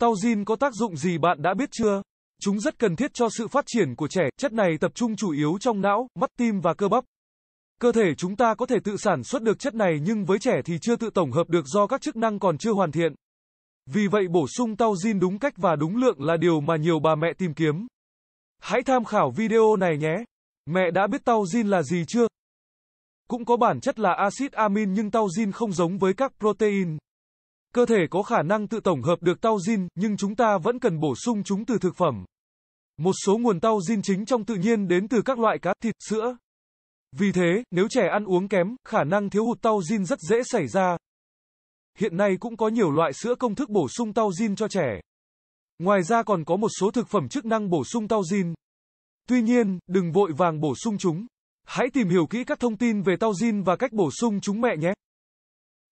Taurin có tác dụng gì bạn đã biết chưa? Chúng rất cần thiết cho sự phát triển của trẻ, chất này tập trung chủ yếu trong não, mắt tim và cơ bắp. Cơ thể chúng ta có thể tự sản xuất được chất này nhưng với trẻ thì chưa tự tổng hợp được do các chức năng còn chưa hoàn thiện. Vì vậy bổ sung taurin đúng cách và đúng lượng là điều mà nhiều bà mẹ tìm kiếm. Hãy tham khảo video này nhé. Mẹ đã biết taurin là gì chưa? cũng có bản chất là axit amin nhưng taurin không giống với các protein. Cơ thể có khả năng tự tổng hợp được taurin, nhưng chúng ta vẫn cần bổ sung chúng từ thực phẩm. Một số nguồn taurin chính trong tự nhiên đến từ các loại cá, thịt, sữa. Vì thế, nếu trẻ ăn uống kém, khả năng thiếu hụt taurin rất dễ xảy ra. Hiện nay cũng có nhiều loại sữa công thức bổ sung taurin cho trẻ. Ngoài ra còn có một số thực phẩm chức năng bổ sung taurin. Tuy nhiên, đừng vội vàng bổ sung chúng. Hãy tìm hiểu kỹ các thông tin về tao zin và cách bổ sung chúng mẹ nhé.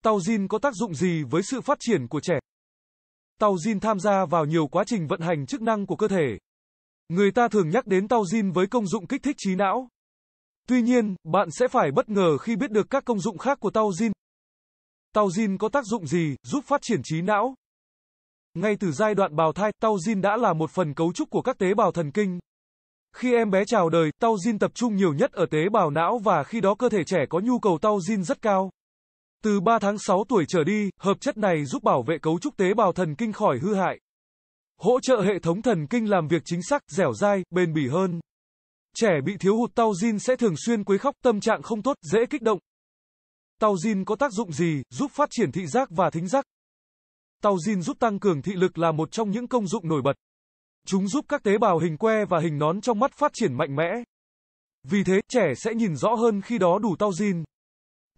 Tao zin có tác dụng gì với sự phát triển của trẻ? Tao zin tham gia vào nhiều quá trình vận hành chức năng của cơ thể. Người ta thường nhắc đến tao zin với công dụng kích thích trí não. Tuy nhiên, bạn sẽ phải bất ngờ khi biết được các công dụng khác của tao zin. Tao zin có tác dụng gì giúp phát triển trí não? Ngay từ giai đoạn bào thai, tau zin đã là một phần cấu trúc của các tế bào thần kinh, khi em bé chào đời, tau zin tập trung nhiều nhất ở tế bào não và khi đó cơ thể trẻ có nhu cầu tau zin rất cao. Từ 3 tháng 6 tuổi trở đi, hợp chất này giúp bảo vệ cấu trúc tế bào thần kinh khỏi hư hại. Hỗ trợ hệ thống thần kinh làm việc chính xác, dẻo dai, bền bỉ hơn. Trẻ bị thiếu hụt tau zin sẽ thường xuyên quấy khóc, tâm trạng không tốt, dễ kích động. Tau zin có tác dụng gì, giúp phát triển thị giác và thính giác? Tau zin giúp tăng cường thị lực là một trong những công dụng nổi bật. Chúng giúp các tế bào hình que và hình nón trong mắt phát triển mạnh mẽ. Vì thế, trẻ sẽ nhìn rõ hơn khi đó đủ tao taurin.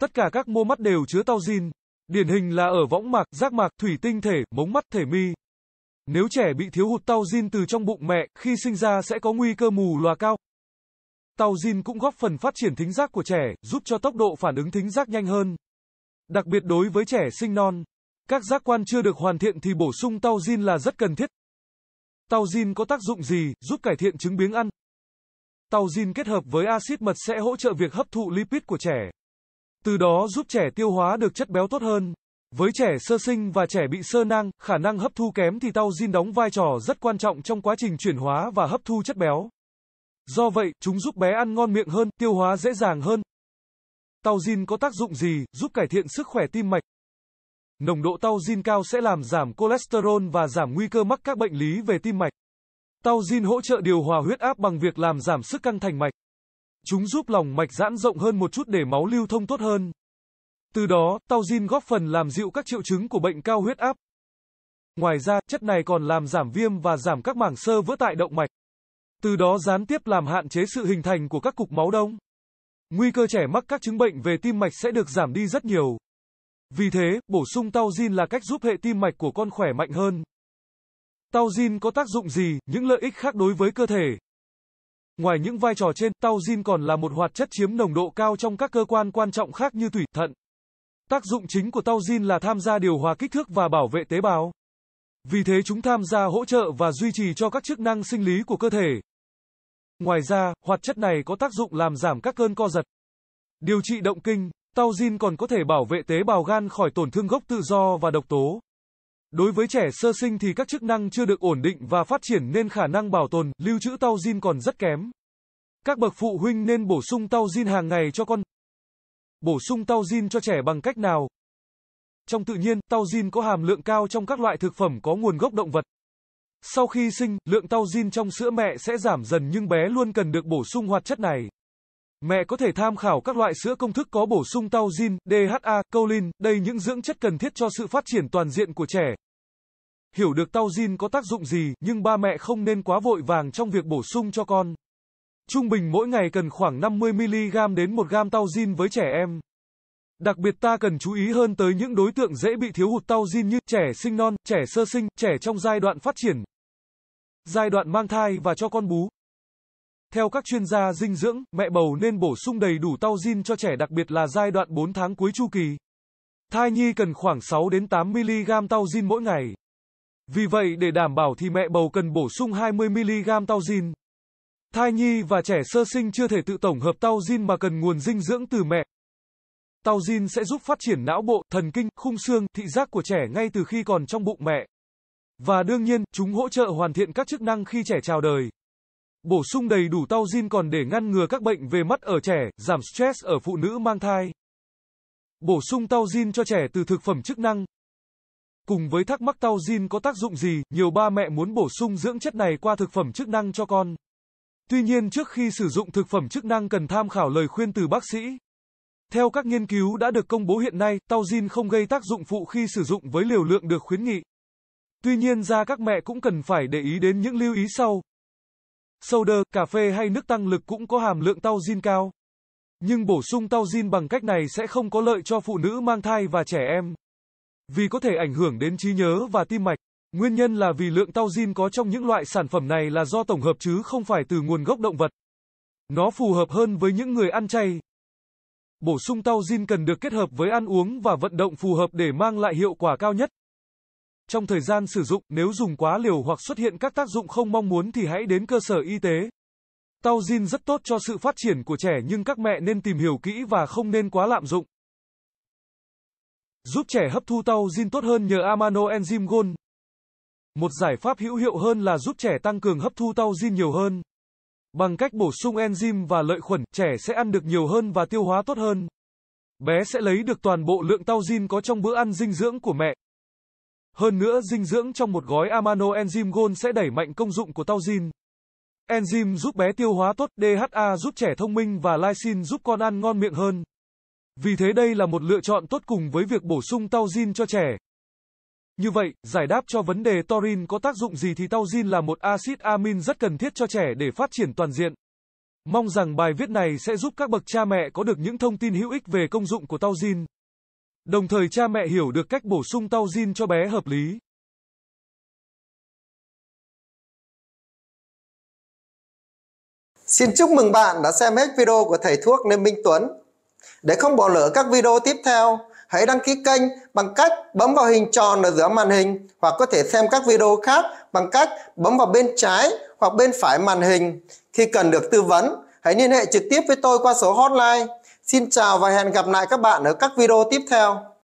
Tất cả các mô mắt đều chứa tao taurin. Điển hình là ở võng mạc, giác mạc, thủy tinh thể, mống mắt, thể mi. Nếu trẻ bị thiếu hụt tao taurin từ trong bụng mẹ, khi sinh ra sẽ có nguy cơ mù lòa cao. Tao Taurin cũng góp phần phát triển thính giác của trẻ, giúp cho tốc độ phản ứng thính giác nhanh hơn. Đặc biệt đối với trẻ sinh non, các giác quan chưa được hoàn thiện thì bổ sung tao taurin là rất cần thiết. Taurin có tác dụng gì giúp cải thiện chứng biếng ăn? Taurin kết hợp với axit mật sẽ hỗ trợ việc hấp thụ lipid của trẻ. Từ đó giúp trẻ tiêu hóa được chất béo tốt hơn. Với trẻ sơ sinh và trẻ bị sơ nang, khả năng hấp thu kém thì taurin đóng vai trò rất quan trọng trong quá trình chuyển hóa và hấp thu chất béo. Do vậy, chúng giúp bé ăn ngon miệng hơn, tiêu hóa dễ dàng hơn. Taurin có tác dụng gì giúp cải thiện sức khỏe tim mạch? Nồng độ taurin cao sẽ làm giảm cholesterol và giảm nguy cơ mắc các bệnh lý về tim mạch. Taurin hỗ trợ điều hòa huyết áp bằng việc làm giảm sức căng thành mạch. Chúng giúp lòng mạch giãn rộng hơn một chút để máu lưu thông tốt hơn. Từ đó, taurin góp phần làm dịu các triệu chứng của bệnh cao huyết áp. Ngoài ra, chất này còn làm giảm viêm và giảm các mảng sơ vữa tại động mạch. Từ đó gián tiếp làm hạn chế sự hình thành của các cục máu đông. Nguy cơ trẻ mắc các chứng bệnh về tim mạch sẽ được giảm đi rất nhiều. Vì thế, bổ sung taurin là cách giúp hệ tim mạch của con khỏe mạnh hơn. Taurin có tác dụng gì, những lợi ích khác đối với cơ thể? Ngoài những vai trò trên, taurin còn là một hoạt chất chiếm nồng độ cao trong các cơ quan quan trọng khác như tủy, thận. Tác dụng chính của taurin là tham gia điều hòa kích thước và bảo vệ tế bào. Vì thế chúng tham gia hỗ trợ và duy trì cho các chức năng sinh lý của cơ thể. Ngoài ra, hoạt chất này có tác dụng làm giảm các cơn co giật, điều trị động kinh, Taurin còn có thể bảo vệ tế bào gan khỏi tổn thương gốc tự do và độc tố. Đối với trẻ sơ sinh thì các chức năng chưa được ổn định và phát triển nên khả năng bảo tồn, lưu trữ taurin còn rất kém. Các bậc phụ huynh nên bổ sung taurin hàng ngày cho con. Bổ sung taurin cho trẻ bằng cách nào? Trong tự nhiên, taurin có hàm lượng cao trong các loại thực phẩm có nguồn gốc động vật. Sau khi sinh, lượng taurin trong sữa mẹ sẽ giảm dần nhưng bé luôn cần được bổ sung hoạt chất này. Mẹ có thể tham khảo các loại sữa công thức có bổ sung taurin, DHA, choline, đây những dưỡng chất cần thiết cho sự phát triển toàn diện của trẻ. Hiểu được taurin có tác dụng gì, nhưng ba mẹ không nên quá vội vàng trong việc bổ sung cho con. Trung bình mỗi ngày cần khoảng 50mg đến 1 gam taurin với trẻ em. Đặc biệt ta cần chú ý hơn tới những đối tượng dễ bị thiếu hụt taurin như trẻ sinh non, trẻ sơ sinh, trẻ trong giai đoạn phát triển, giai đoạn mang thai và cho con bú. Theo các chuyên gia dinh dưỡng, mẹ bầu nên bổ sung đầy đủ taurin cho trẻ đặc biệt là giai đoạn 4 tháng cuối chu kỳ. Thai nhi cần khoảng 6 đến 8 mg taurin mỗi ngày. Vì vậy để đảm bảo thì mẹ bầu cần bổ sung 20 mg taurin. Thai nhi và trẻ sơ sinh chưa thể tự tổng hợp taurin mà cần nguồn dinh dưỡng từ mẹ. Taurin sẽ giúp phát triển não bộ, thần kinh, khung xương, thị giác của trẻ ngay từ khi còn trong bụng mẹ. Và đương nhiên, chúng hỗ trợ hoàn thiện các chức năng khi trẻ chào đời. Bổ sung đầy đủ taurin còn để ngăn ngừa các bệnh về mắt ở trẻ, giảm stress ở phụ nữ mang thai. Bổ sung taurin cho trẻ từ thực phẩm chức năng. Cùng với thắc mắc taurin có tác dụng gì, nhiều ba mẹ muốn bổ sung dưỡng chất này qua thực phẩm chức năng cho con. Tuy nhiên trước khi sử dụng thực phẩm chức năng cần tham khảo lời khuyên từ bác sĩ. Theo các nghiên cứu đã được công bố hiện nay, taurin không gây tác dụng phụ khi sử dụng với liều lượng được khuyến nghị. Tuy nhiên ra các mẹ cũng cần phải để ý đến những lưu ý sau soda, cà phê hay nước tăng lực cũng có hàm lượng taurin cao. Nhưng bổ sung taurin bằng cách này sẽ không có lợi cho phụ nữ mang thai và trẻ em. Vì có thể ảnh hưởng đến trí nhớ và tim mạch. Nguyên nhân là vì lượng taurin có trong những loại sản phẩm này là do tổng hợp chứ không phải từ nguồn gốc động vật. Nó phù hợp hơn với những người ăn chay. Bổ sung taurin cần được kết hợp với ăn uống và vận động phù hợp để mang lại hiệu quả cao nhất. Trong thời gian sử dụng, nếu dùng quá liều hoặc xuất hiện các tác dụng không mong muốn thì hãy đến cơ sở y tế. Taurin rất tốt cho sự phát triển của trẻ nhưng các mẹ nên tìm hiểu kỹ và không nên quá lạm dụng. Giúp trẻ hấp thu taurin tốt hơn nhờ amano enzyme gold Một giải pháp hữu hiệu hơn là giúp trẻ tăng cường hấp thu taurin nhiều hơn. Bằng cách bổ sung enzyme và lợi khuẩn, trẻ sẽ ăn được nhiều hơn và tiêu hóa tốt hơn. Bé sẽ lấy được toàn bộ lượng taurin có trong bữa ăn dinh dưỡng của mẹ. Hơn nữa dinh dưỡng trong một gói amano enzyme gold sẽ đẩy mạnh công dụng của taurin. Enzyme giúp bé tiêu hóa tốt, DHA giúp trẻ thông minh và lysine giúp con ăn ngon miệng hơn. Vì thế đây là một lựa chọn tốt cùng với việc bổ sung taurin cho trẻ. Như vậy, giải đáp cho vấn đề taurin có tác dụng gì thì taurin là một axit amin rất cần thiết cho trẻ để phát triển toàn diện. Mong rằng bài viết này sẽ giúp các bậc cha mẹ có được những thông tin hữu ích về công dụng của taurin. Đồng thời cha mẹ hiểu được cách bổ sung taurin cho bé hợp lý. Xin chúc mừng bạn đã xem hết video của Thầy Thuốc Lê Minh Tuấn. Để không bỏ lỡ các video tiếp theo, hãy đăng ký kênh bằng cách bấm vào hình tròn ở giữa màn hình hoặc có thể xem các video khác bằng cách bấm vào bên trái hoặc bên phải màn hình. Khi cần được tư vấn, hãy liên hệ trực tiếp với tôi qua số hotline Xin chào và hẹn gặp lại các bạn ở các video tiếp theo.